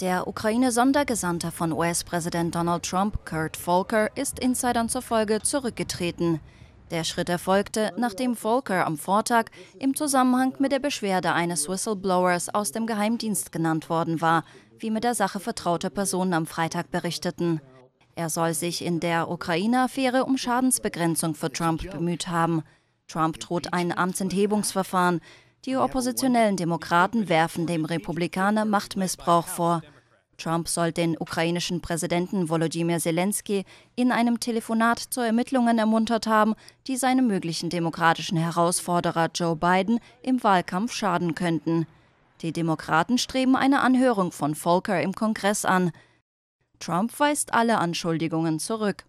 Der ukraine sondergesandter von US-Präsident Donald Trump, Kurt Volker, ist Insidern zufolge zurückgetreten. Der Schritt erfolgte, nachdem Volker am Vortag im Zusammenhang mit der Beschwerde eines Whistleblowers aus dem Geheimdienst genannt worden war, wie mit der Sache vertraute Personen am Freitag berichteten. Er soll sich in der Ukraine-Affäre um Schadensbegrenzung für Trump bemüht haben. Trump droht ein Amtsenthebungsverfahren. Die oppositionellen Demokraten werfen dem Republikaner Machtmissbrauch vor. Trump soll den ukrainischen Präsidenten Volodymyr Zelensky in einem Telefonat zu Ermittlungen ermuntert haben, die seinem möglichen demokratischen Herausforderer Joe Biden im Wahlkampf schaden könnten. Die Demokraten streben eine Anhörung von Volker im Kongress an. Trump weist alle Anschuldigungen zurück.